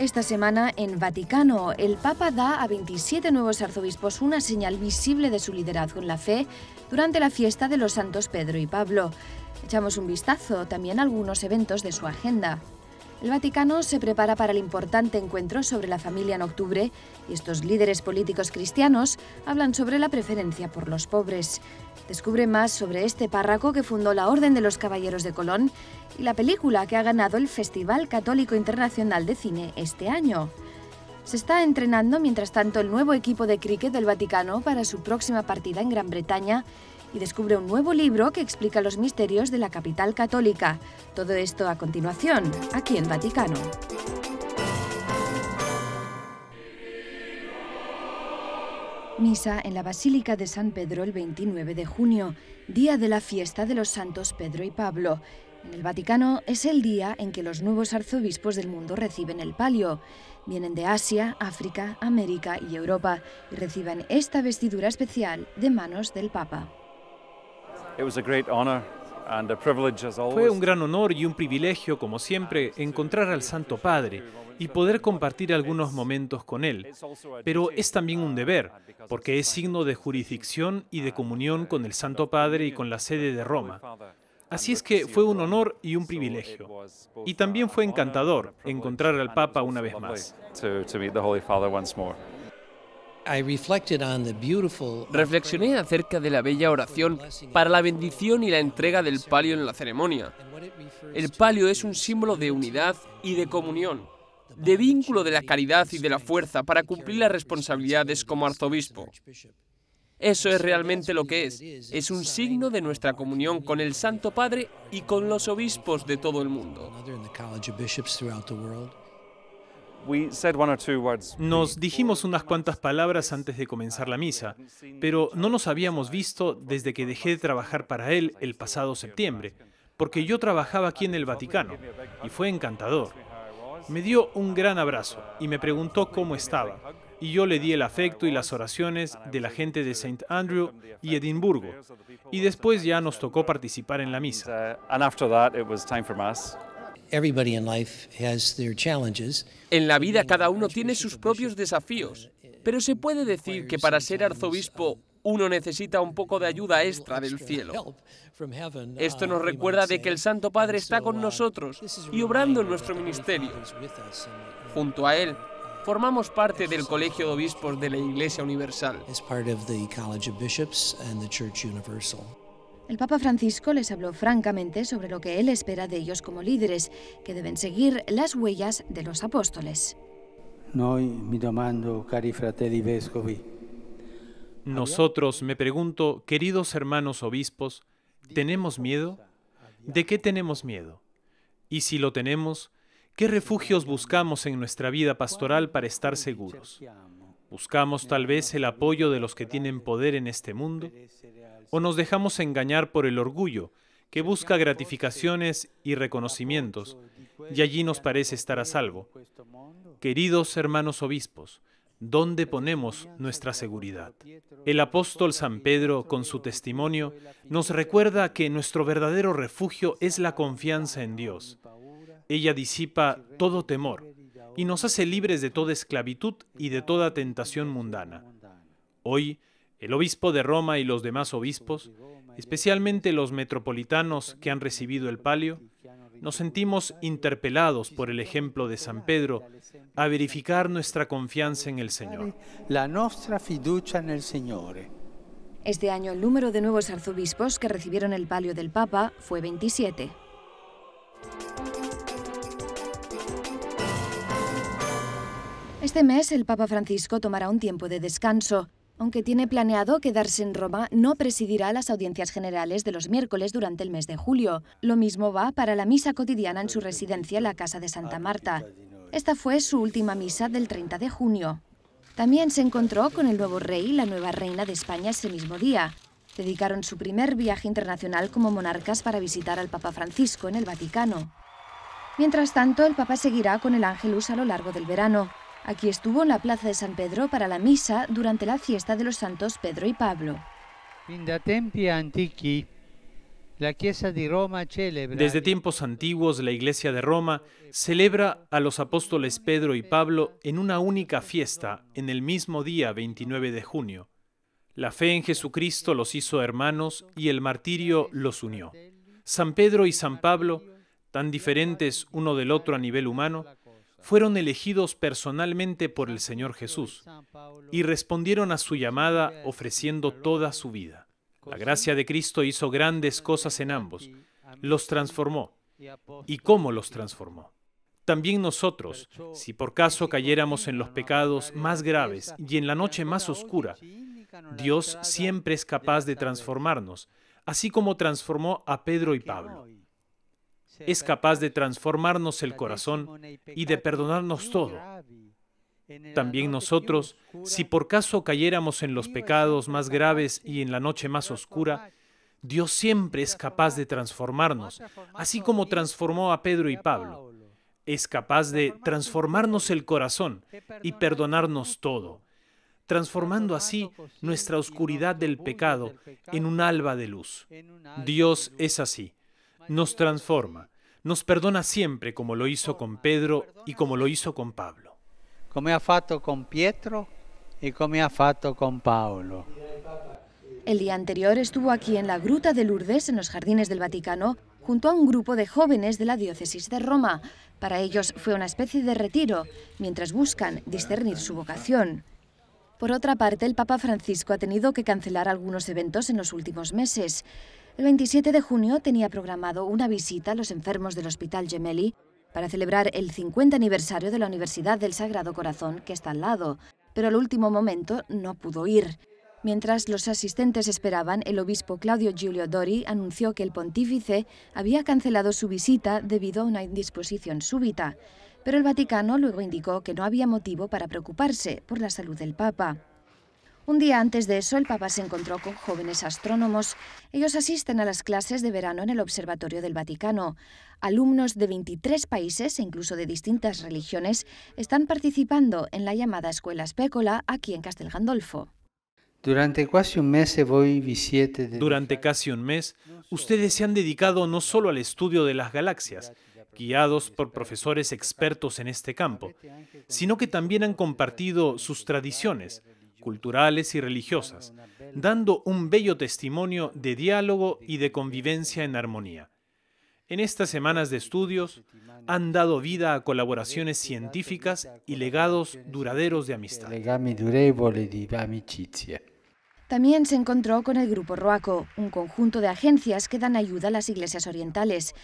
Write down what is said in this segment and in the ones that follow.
Esta semana en Vaticano, el Papa da a 27 nuevos arzobispos una señal visible de su liderazgo en la fe durante la fiesta de los santos Pedro y Pablo. Echamos un vistazo también a algunos eventos de su agenda. El Vaticano se prepara para el importante encuentro sobre la familia en octubre y estos líderes políticos cristianos hablan sobre la preferencia por los pobres. Descubre más sobre este párroco que fundó la Orden de los Caballeros de Colón y la película que ha ganado el Festival Católico Internacional de Cine este año. Se está entrenando mientras tanto el nuevo equipo de cricket del Vaticano para su próxima partida en Gran Bretaña y descubre un nuevo libro que explica los misterios de la capital católica. Todo esto a continuación, aquí en Vaticano. Misa en la Basílica de San Pedro el 29 de junio, día de la fiesta de los santos Pedro y Pablo. En el Vaticano es el día en que los nuevos arzobispos del mundo reciben el palio. Vienen de Asia, África, América y Europa y reciben esta vestidura especial de manos del Papa. Fue un gran honor y un privilegio, como siempre, encontrar al Santo Padre y poder compartir algunos momentos con él. Pero es también un deber, porque es signo de jurisdicción y de comunión con el Santo Padre y con la sede de Roma. Así es que fue un honor y un privilegio. Y también fue encantador encontrar al Papa una vez más. Reflexioné acerca de la bella oración para la bendición y la entrega del palio en la ceremonia. El palio es un símbolo de unidad y de comunión, de vínculo de la caridad y de la fuerza para cumplir las responsabilidades como arzobispo. Eso es realmente lo que es. Es un signo de nuestra comunión con el Santo Padre y con los obispos de todo el mundo. Nos dijimos unas cuantas palabras antes de comenzar la misa, pero no nos habíamos visto desde que dejé de trabajar para él el pasado septiembre, porque yo trabajaba aquí en el Vaticano y fue encantador. Me dio un gran abrazo y me preguntó cómo estaba, y yo le di el afecto y las oraciones de la gente de St. Andrew y Edimburgo, y después ya nos tocó participar en la misa. En la vida cada uno tiene sus propios desafíos, pero se puede decir que para ser arzobispo uno necesita un poco de ayuda extra del cielo. Esto nos recuerda de que el Santo Padre está con nosotros y obrando en nuestro ministerio. Junto a él, formamos parte del Colegio de Obispos de la Iglesia Universal. El Papa Francisco les habló francamente sobre lo que él espera de ellos como líderes, que deben seguir las huellas de los apóstoles. Nosotros, me pregunto, queridos hermanos obispos, ¿tenemos miedo? ¿De qué tenemos miedo? Y si lo tenemos, ¿qué refugios buscamos en nuestra vida pastoral para estar seguros? ¿Buscamos tal vez el apoyo de los que tienen poder en este mundo? o nos dejamos engañar por el orgullo, que busca gratificaciones y reconocimientos, y allí nos parece estar a salvo. Queridos hermanos obispos, ¿dónde ponemos nuestra seguridad? El apóstol San Pedro, con su testimonio, nos recuerda que nuestro verdadero refugio es la confianza en Dios. Ella disipa todo temor y nos hace libres de toda esclavitud y de toda tentación mundana. Hoy, el obispo de Roma y los demás obispos, especialmente los metropolitanos que han recibido el palio, nos sentimos interpelados por el ejemplo de San Pedro a verificar nuestra confianza en el Señor. La nostra fiducia en el Señor. Este año el número de nuevos arzobispos que recibieron el palio del Papa fue 27. Este mes el Papa Francisco tomará un tiempo de descanso. Aunque tiene planeado quedarse en Roma, no presidirá las audiencias generales de los miércoles durante el mes de julio. Lo mismo va para la misa cotidiana en su residencia, la Casa de Santa Marta. Esta fue su última misa del 30 de junio. También se encontró con el nuevo rey y la nueva reina de España ese mismo día. Dedicaron su primer viaje internacional como monarcas para visitar al Papa Francisco en el Vaticano. Mientras tanto, el Papa seguirá con el Ángelus a lo largo del verano. Aquí estuvo en la plaza de San Pedro para la misa durante la fiesta de los santos Pedro y Pablo. Desde tiempos antiguos, la Iglesia de Roma celebra a los apóstoles Pedro y Pablo en una única fiesta, en el mismo día 29 de junio. La fe en Jesucristo los hizo hermanos y el martirio los unió. San Pedro y San Pablo, tan diferentes uno del otro a nivel humano, fueron elegidos personalmente por el Señor Jesús y respondieron a su llamada ofreciendo toda su vida. La gracia de Cristo hizo grandes cosas en ambos, los transformó. ¿Y cómo los transformó? También nosotros, si por caso cayéramos en los pecados más graves y en la noche más oscura, Dios siempre es capaz de transformarnos, así como transformó a Pedro y Pablo es capaz de transformarnos el corazón y de perdonarnos todo. También nosotros, si por caso cayéramos en los pecados más graves y en la noche más oscura, Dios siempre es capaz de transformarnos, así como transformó a Pedro y Pablo. Es capaz de transformarnos el corazón y perdonarnos todo, transformando así nuestra oscuridad del pecado en un alba de luz. Dios es así, nos transforma, nos perdona siempre como lo hizo con Pedro y como lo hizo con Pablo. ...como ha fatto con Pietro y como ha fatto con Paolo. El día anterior estuvo aquí en la Gruta de Lourdes, en los jardines del Vaticano, junto a un grupo de jóvenes de la diócesis de Roma. Para ellos fue una especie de retiro, mientras buscan discernir su vocación. Por otra parte, el Papa Francisco ha tenido que cancelar algunos eventos en los últimos meses. El 27 de junio tenía programado una visita a los enfermos del Hospital Gemelli para celebrar el 50 aniversario de la Universidad del Sagrado Corazón, que está al lado, pero al último momento no pudo ir. Mientras los asistentes esperaban, el obispo Claudio Giulio Dori anunció que el pontífice había cancelado su visita debido a una indisposición súbita, pero el Vaticano luego indicó que no había motivo para preocuparse por la salud del Papa. Un día antes de eso, el Papa se encontró con jóvenes astrónomos. Ellos asisten a las clases de verano en el Observatorio del Vaticano. Alumnos de 23 países e incluso de distintas religiones están participando en la llamada Escuela Espécola aquí en Castel Gandolfo. Durante casi un mes Durante casi un mes, ustedes se han dedicado no solo al estudio de las galaxias, guiados por profesores expertos en este campo, sino que también han compartido sus tradiciones, culturales y religiosas, dando un bello testimonio de diálogo y de convivencia en armonía. En estas semanas de estudios han dado vida a colaboraciones científicas y legados duraderos de amistad. También se encontró con el Grupo Roaco, un conjunto de agencias que dan ayuda a las iglesias orientales.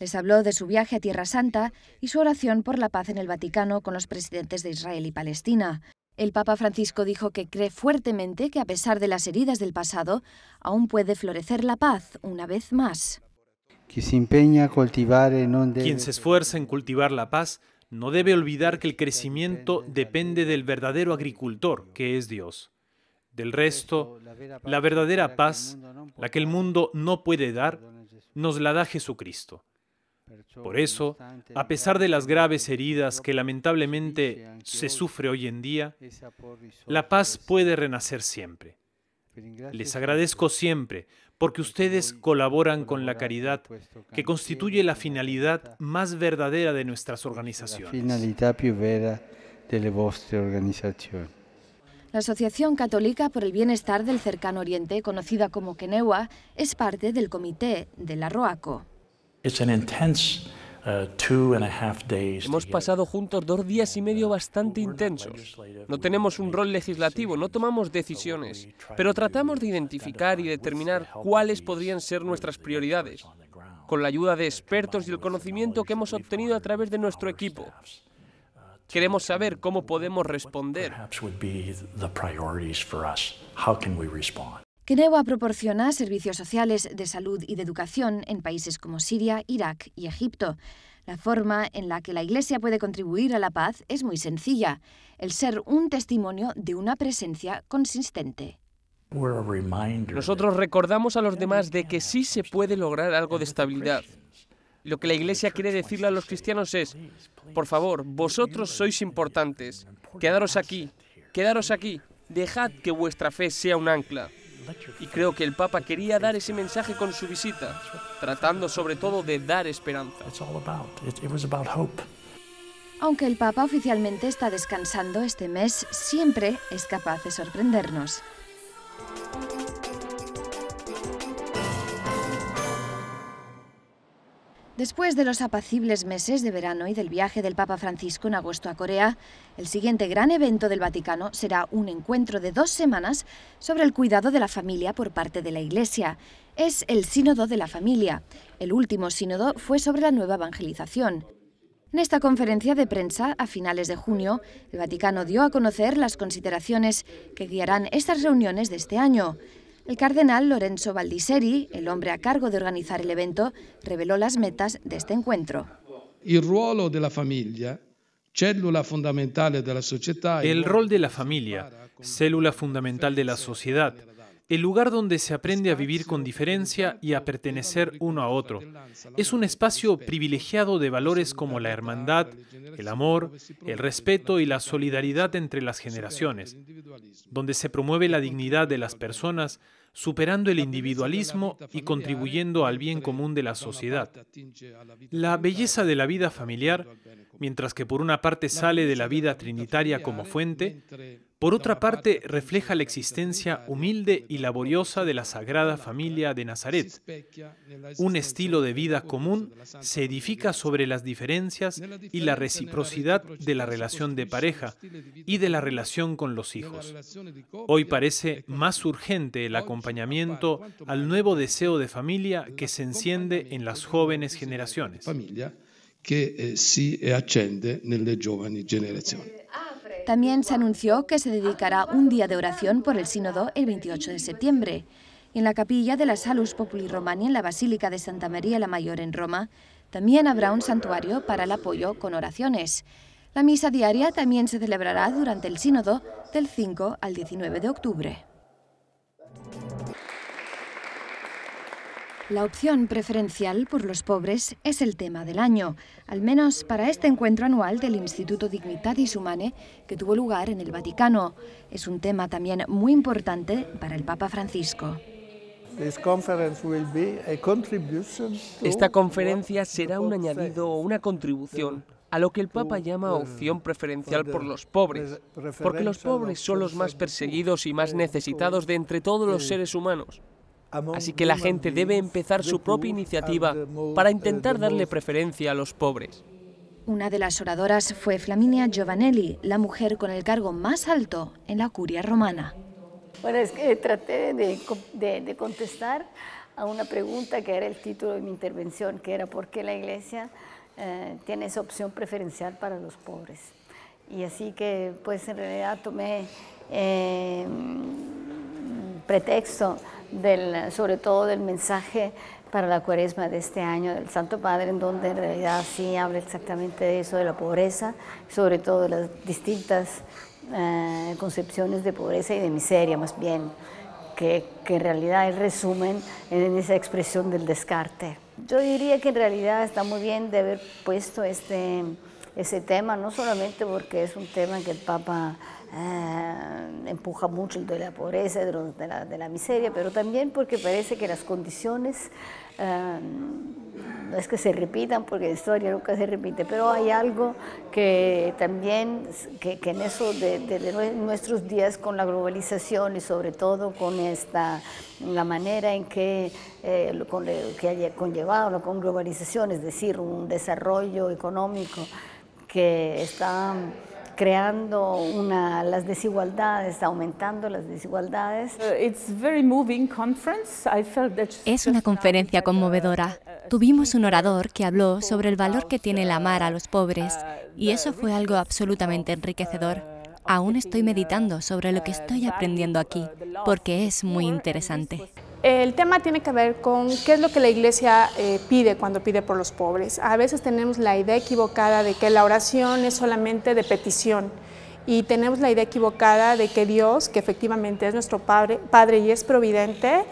Les habló de su viaje a Tierra Santa y su oración por la paz en el Vaticano con los presidentes de Israel y Palestina. El Papa Francisco dijo que cree fuertemente que a pesar de las heridas del pasado, aún puede florecer la paz una vez más. Quien se esfuerza en cultivar la paz no debe olvidar que el crecimiento depende del verdadero agricultor, que es Dios. Del resto, la verdadera paz, la que el mundo no puede dar, nos la da Jesucristo. Por eso, a pesar de las graves heridas que lamentablemente se sufre hoy en día, la paz puede renacer siempre. Les agradezco siempre porque ustedes colaboran con la caridad que constituye la finalidad más verdadera de nuestras organizaciones. La Asociación Católica por el Bienestar del Cercano Oriente, conocida como Kenewa, es parte del Comité de la ROACO. Uh, hemos pasado juntos dos días y medio bastante intensos. No tenemos un rol legislativo, no tomamos decisiones, pero tratamos de identificar y determinar cuáles podrían ser nuestras prioridades, con la ayuda de expertos y el conocimiento que hemos obtenido a través de nuestro equipo. Uh, Queremos saber cómo podemos responder. Kenewa proporciona servicios sociales de salud y de educación en países como Siria, Irak y Egipto. La forma en la que la Iglesia puede contribuir a la paz es muy sencilla, el ser un testimonio de una presencia consistente. Nosotros recordamos a los demás de que sí se puede lograr algo de estabilidad. Lo que la Iglesia quiere decirle a los cristianos es, por favor, vosotros sois importantes, quedaros aquí, quedaros aquí, dejad que vuestra fe sea un ancla. Y creo que el Papa quería dar ese mensaje con su visita, tratando sobre todo de dar esperanza. Aunque el Papa oficialmente está descansando este mes, siempre es capaz de sorprendernos. Después de los apacibles meses de verano y del viaje del Papa Francisco en agosto a Corea, el siguiente gran evento del Vaticano será un encuentro de dos semanas sobre el cuidado de la familia por parte de la Iglesia. Es el Sínodo de la Familia. El último sínodo fue sobre la nueva evangelización. En esta conferencia de prensa, a finales de junio, el Vaticano dio a conocer las consideraciones que guiarán estas reuniones de este año. El cardenal Lorenzo Valdiseri, el hombre a cargo de organizar el evento, reveló las metas de este encuentro. el rol de la familia, célula fundamental de la sociedad, el lugar donde se aprende a vivir con diferencia y a pertenecer uno a otro. Es un espacio privilegiado de valores como la hermandad, el amor, el respeto y la solidaridad entre las generaciones, donde se promueve la dignidad de las personas, superando el individualismo y contribuyendo al bien común de la sociedad. La belleza de la vida familiar, mientras que por una parte sale de la vida trinitaria como fuente, por otra parte, refleja la existencia humilde y laboriosa de la Sagrada Familia de Nazaret. Un estilo de vida común se edifica sobre las diferencias y la reciprocidad de la relación de pareja y de la relación con los hijos. Hoy parece más urgente el acompañamiento al nuevo deseo de familia que se enciende en las jóvenes generaciones. Eh, eh, también se anunció que se dedicará un día de oración por el sínodo el 28 de septiembre. en la capilla de la Salus Populi Romani en la Basílica de Santa María la Mayor en Roma, también habrá un santuario para el apoyo con oraciones. La misa diaria también se celebrará durante el sínodo del 5 al 19 de octubre. La opción preferencial por los pobres es el tema del año, al menos para este encuentro anual del Instituto Dignitatis Humane que tuvo lugar en el Vaticano. Es un tema también muy importante para el Papa Francisco. Esta conferencia será un añadido o una contribución a lo que el Papa llama opción preferencial por los pobres, porque los pobres son los más perseguidos y más necesitados de entre todos los seres humanos. Así que la gente debe empezar su propia iniciativa para uh, intentar darle preferencia a los pobres. Una de las oradoras fue Flaminia Giovanelli, la mujer con el cargo más alto en la curia romana. Bueno, es que traté de, contestar a una pregunta que era el título de mi intervención, que era por qué la Iglesia eh, tiene esa opción preferencial para los pobres. Y así que, pues en realidad tomé eh, pretexto sobre todo del mensaje para la cuaresma de este año del Santo Padre, en donde en realidad sí habla exactamente de eso, de la pobreza, sobre todo de las distintas eh, concepciones de pobreza y de miseria más bien, que, que en realidad es resumen en esa expresión del descarte. Yo diría que en realidad está muy bien de haber puesto este, ese tema, no solamente porque es un tema que el Papa Ah, empuja mucho de la pobreza, de, la, miseria, pero también porque parece que las condiciones ah, no es que se repitan, porque la historia nunca se repite, pero hay algo que también, que, en eso de, nuestros días con la globalización y sobre todo con esta, la manera en que, eh, con, que haya conllevado la con globalización, es decir, un desarrollo económico que está creando las desigualdades, aumentando las desigualdades. Uh, es una conferencia uh, conmovedora. Uh, Tuvimos un orador que habló sobre el valor que tiene el amar a los pobres y eso fue algo absolutamente enriquecedor. Aún estoy meditando sobre lo que estoy aprendiendo aquí, porque es muy interesante. El tema tiene que ver con qué es lo que la iglesia eh, pide cuando pide por los pobres. A veces tenemos la idea equivocada de que la oración es solamente de petición y tenemos la idea equivocada de que Dios, que efectivamente es nuestro Padre, padre y es providente,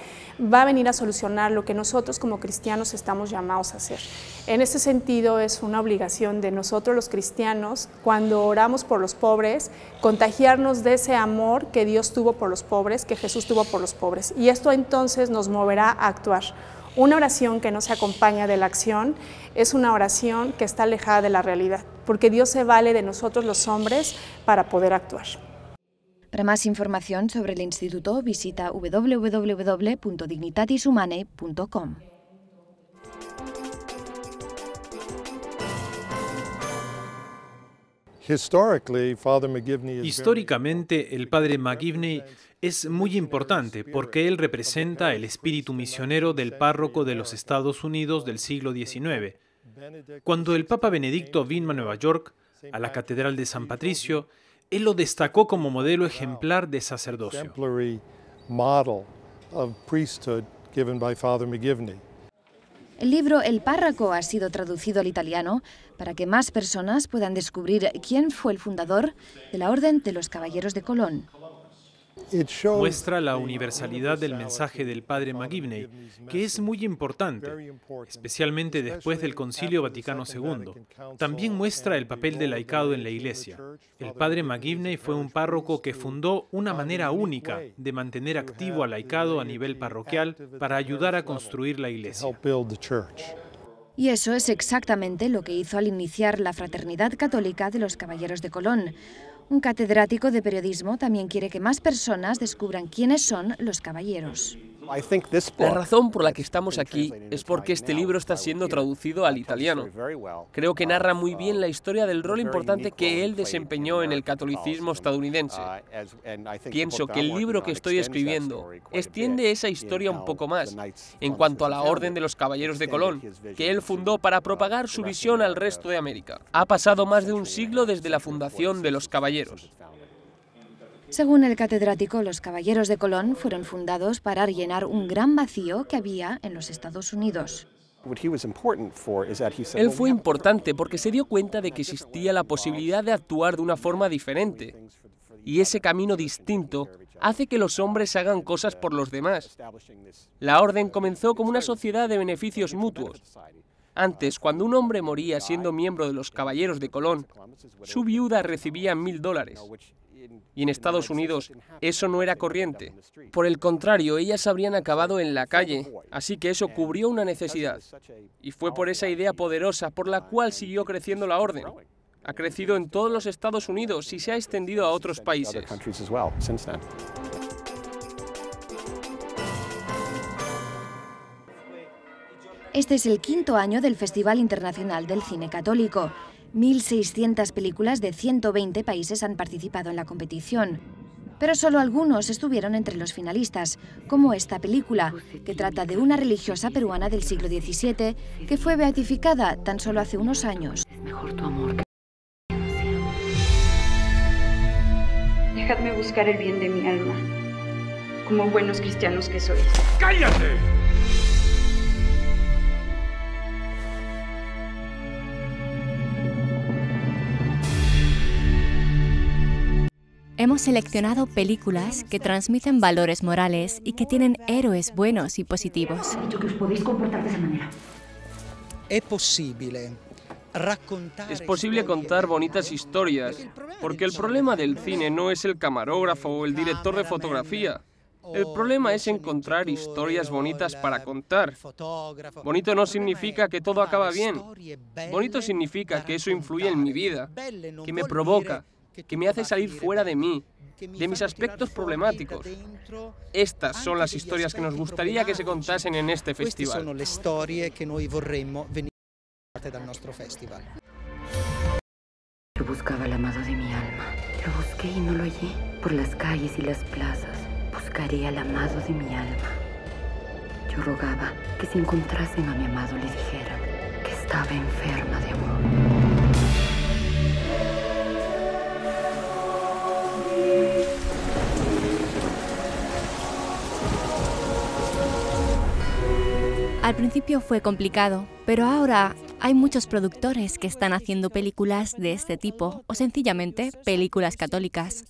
va a venir a solucionar lo que nosotros como cristianos estamos llamados a hacer. En ese sentido es una obligación de nosotros los cristianos, cuando oramos por los pobres, contagiarnos de ese amor que Dios tuvo por los pobres, que Jesús tuvo por los pobres. Y esto entonces nos moverá a actuar. Una oración que no se acompaña de la acción es una oración que está alejada de la realidad, porque Dios se vale de nosotros los hombres para poder actuar. Para más información sobre el instituto, visita www.dignitatishumane.com. Históricamente, el padre McGivney es muy importante porque él representa el espíritu misionero del párroco de los Estados Unidos del siglo XIX. Cuando el Papa Benedicto vino a Nueva York, a la Catedral de San Patricio, él lo destacó como modelo ejemplar de sacerdocio. El libro El párraco ha sido traducido al italiano para que más personas puedan descubrir quién fue el fundador de la Orden de los Caballeros de Colón muestra la universalidad del mensaje del padre McGivney, que es muy importante, especialmente después del Concilio Vaticano II. También muestra el papel del laicado en la Iglesia. El padre McGivney fue un párroco que fundó una manera única de mantener activo al laicado a nivel parroquial para ayudar a construir la Iglesia. Y eso es exactamente lo que hizo al iniciar la Fraternidad Católica de los Caballeros de Colón, un catedrático de periodismo también quiere que más personas descubran quiénes son los caballeros. La razón por la que estamos aquí es porque este libro está siendo traducido al italiano. Creo que uh, narra muy bien uh, la historia del rol importante que él desempeñó en el catolicismo estadounidense. Uh, Pienso que el libro que estoy escribiendo extiende esa historia un poco más en cuanto a la Orden de los Caballeros de Colón, que él fundó para propagar su visión al resto de América. Ha pasado más de un siglo desde la fundación de los Caballeros. Según el catedrático, los Caballeros de Colón fueron fundados para rellenar un gran vacío que había en los Estados Unidos. Él fue importante porque se dio cuenta de que existía la posibilidad de actuar de una forma diferente. Y ese camino distinto hace que los hombres hagan cosas por los demás. La orden comenzó como una sociedad de beneficios mutuos. Antes, cuando un hombre moría siendo miembro de los Caballeros de Colón, su viuda recibía mil dólares, y en Estados Unidos eso no era corriente. Por el contrario, ellas habrían acabado en la calle, así que eso cubrió una necesidad. Y fue por esa idea poderosa por la cual siguió creciendo la orden. Ha crecido en todos los Estados Unidos y se ha extendido a otros países. Este es el quinto año del Festival Internacional del Cine Católico 1.600 películas de 120 países han participado en la competición, pero solo algunos estuvieron entre los finalistas, como esta película, que trata de una religiosa peruana del siglo XVII que fue beatificada tan solo hace unos años. Dejadme buscar el bien de mi alma, como buenos cristianos que sois. ¡Cállate! Hemos seleccionado películas que transmiten valores morales y que tienen héroes buenos y positivos. Es posible contar bonitas historias, porque el problema del cine no es el camarógrafo o el director de fotografía. El problema es encontrar historias bonitas para contar. Bonito no significa que todo acaba bien. Bonito significa que eso influye en mi vida, que me provoca, que me hace salir fuera de mí, de mis aspectos problemáticos. Estas son las historias que nos gustaría que se contasen en este festival. Sono le que che noi vorremmo venire parte dal festival. Yo buscaba al amado de mi alma. Lo busqué y no lo hallé. Por las calles y las plazas buscaré al amado de mi alma. Yo rogaba que si encontrasen a mi amado le dijeran que estaba enferma de amor. Al principio fue complicado, pero ahora hay muchos productores que están haciendo películas de este tipo o sencillamente películas católicas.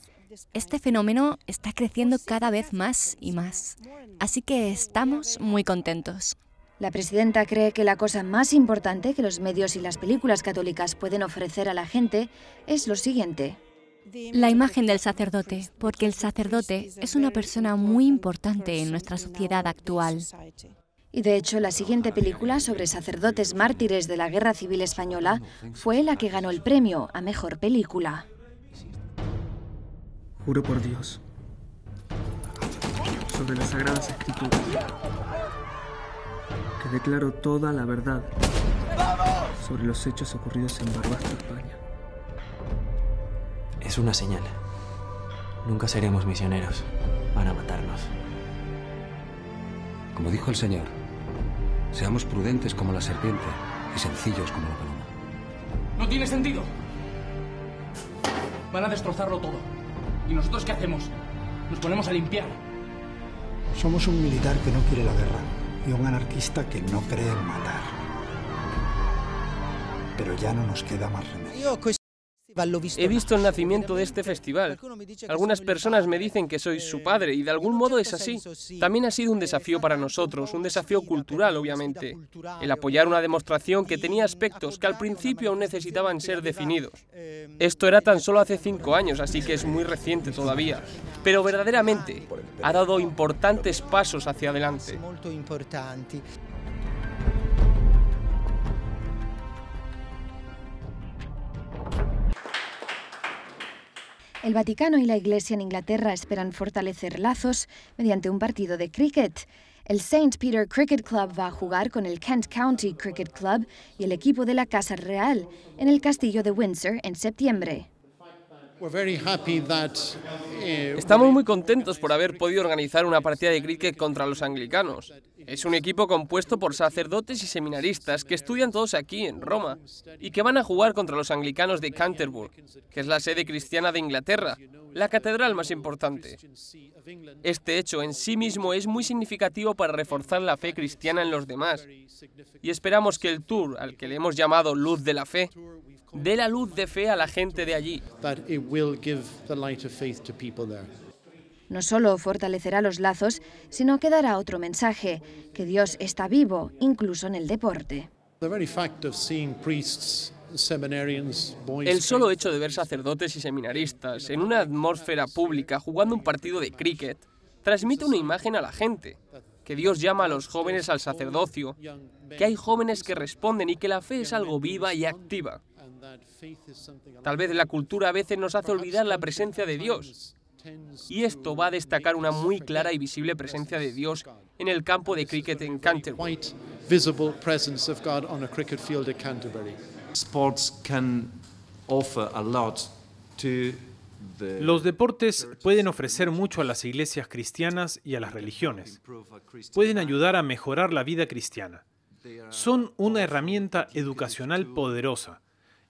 Este fenómeno está creciendo cada vez más y más, así que estamos muy contentos. La presidenta cree que la cosa más importante que los medios y las películas católicas pueden ofrecer a la gente es lo siguiente. La imagen del sacerdote, porque el sacerdote es una persona muy importante en nuestra sociedad actual. Y de hecho, la siguiente película sobre sacerdotes mártires de la Guerra Civil Española fue la que ganó el premio a Mejor Película. Juro por Dios, sobre las sagradas escrituras, que declaro toda la verdad sobre los hechos ocurridos en Barbastro, España. Es una señal. Nunca seremos misioneros. Van a matarnos. Como dijo el Señor, Seamos prudentes como la serpiente y sencillos como la paloma. No tiene sentido. Van a destrozarlo todo. ¿Y nosotros qué hacemos? Nos ponemos a limpiar. Somos un militar que no quiere la guerra y un anarquista que no cree en matar. Pero ya no nos queda más remedio. He visto el nacimiento de este festival. Algunas personas me dicen que soy su eh, padre y de algún modo es así. También ha sido un eh, desafío para nosotros, un desafío cultural, obviamente, el apoyar una demostración que tenía aspectos que al principio aún necesitaban ser definidos. Eh, Esto era tan solo hace cinco años, así que es muy reciente todavía. Pero verdaderamente ha dado importantes pasos hacia adelante. El Vaticano y la Iglesia en Inglaterra esperan fortalecer lazos mediante un partido de cricket. El St. Peter Cricket Club va a jugar con el Kent County Cricket Club y el equipo de la Casa Real en el Castillo de Windsor en septiembre. Eh, Estamos muy contentos por haber podido organizar una partida de cricket contra los anglicanos. Es un equipo compuesto por sacerdotes y seminaristas que estudian todos aquí, en Roma, y que van a jugar contra los anglicanos de Canterbury, que es la sede cristiana de Inglaterra, la catedral más importante. Este hecho en sí mismo es muy significativo para reforzar la fe cristiana en los demás, y esperamos que el tour, al que le hemos llamado Luz de la Fe, ...de la luz de fe a la gente de allí. No solo fortalecerá los lazos, sino que dará otro mensaje, que Dios está vivo, incluso en el deporte. El solo hecho de ver sacerdotes y seminaristas en una atmósfera pública jugando un partido de cricket transmite una imagen a la gente, que Dios llama a los jóvenes al sacerdocio, que hay jóvenes que responden y que la fe es algo viva y activa. Tal vez la cultura a veces nos hace olvidar la presencia de Dios. Y esto va a destacar una muy clara y visible presencia de Dios en el campo de cricket en Canterbury. Los deportes pueden ofrecer mucho a las iglesias cristianas y a las religiones. Pueden ayudar a mejorar la vida cristiana. Son una herramienta educacional poderosa.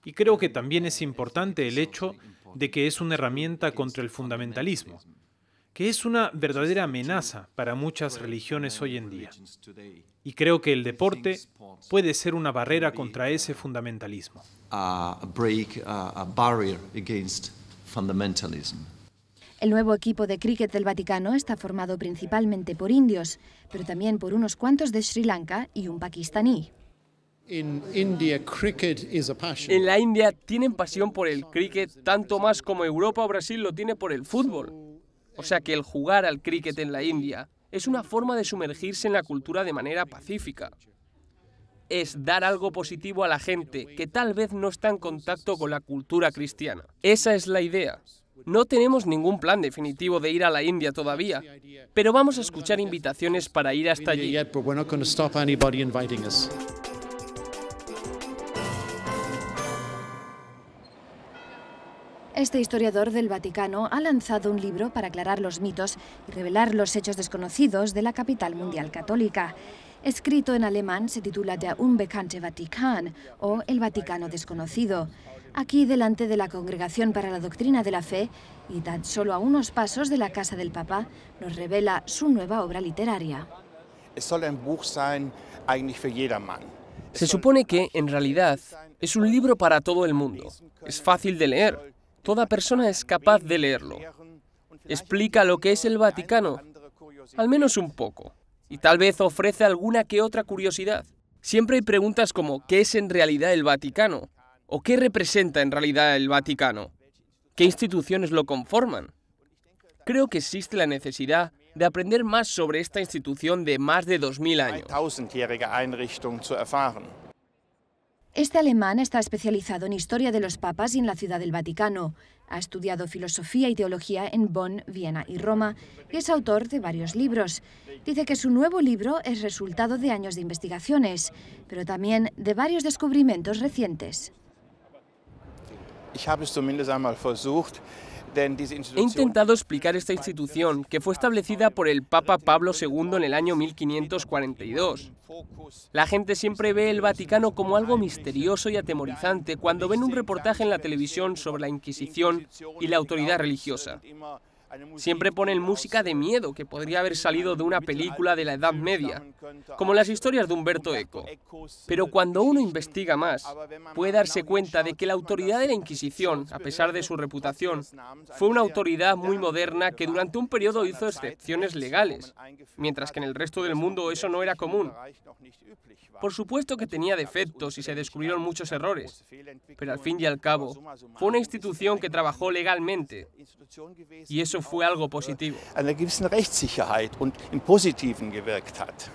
Y creo que también es importante el hecho de que es una herramienta contra el fundamentalismo, que es una verdadera amenaza para muchas religiones hoy en día. Y creo que el deporte puede ser una barrera contra ese fundamentalismo. El nuevo equipo de cricket del Vaticano está formado principalmente por indios, pero también por unos cuantos de Sri Lanka y un pakistaní. En la India tienen pasión por el cricket tanto más como Europa o Brasil lo tiene por el fútbol. O sea que el jugar al cricket en la India es una forma de sumergirse en la cultura de manera pacífica. Es dar algo positivo a la gente que tal vez no está en contacto con la cultura cristiana. Esa es la idea. No tenemos ningún plan definitivo de ir a la India todavía, pero vamos a escuchar invitaciones para ir hasta allí. Este historiador del Vaticano ha lanzado un libro para aclarar los mitos y revelar los hechos desconocidos de la capital mundial católica. Escrito en alemán, se titula Der Unbekannte Vatikan o El Vaticano Desconocido. Aquí, delante de la Congregación para la Doctrina de la Fe, y tan solo a unos pasos de la casa del Papa, nos revela su nueva obra literaria. Se supone que, en realidad, es un libro para todo el mundo. Es fácil de leer. Toda persona es capaz de leerlo. Explica lo que es el Vaticano, al menos un poco, y tal vez ofrece alguna que otra curiosidad. Siempre hay preguntas como ¿qué es en realidad el Vaticano? ¿O qué representa en realidad el Vaticano? ¿Qué instituciones lo conforman? Creo que existe la necesidad de aprender más sobre esta institución de más de 2.000 años. Este alemán está especializado en historia de los papas y en la Ciudad del Vaticano. Ha estudiado filosofía y teología en Bonn, Viena y Roma y es autor de varios libros. Dice que su nuevo libro es resultado de años de investigaciones, pero también de varios descubrimientos recientes. He intentado explicar esta institución, que fue establecida por el Papa Pablo II en el año 1542. La gente siempre ve el Vaticano como algo misterioso y atemorizante cuando ven un reportaje en la televisión sobre la Inquisición y la autoridad religiosa. Siempre ponen música de miedo que podría haber salido de una película de la Edad Media, como las historias de Humberto Eco. Pero cuando uno investiga más, puede darse cuenta de que la autoridad de la Inquisición, a pesar de su reputación, fue una autoridad muy moderna que durante un periodo hizo excepciones legales, mientras que en el resto del mundo eso no era común. Por supuesto que tenía defectos y se descubrieron muchos errores, pero al fin y al cabo, fue una institución que trabajó legalmente, y eso fue algo positivo. Eine gewisse Rechtssicherheit und im Positiven gewirkt hat.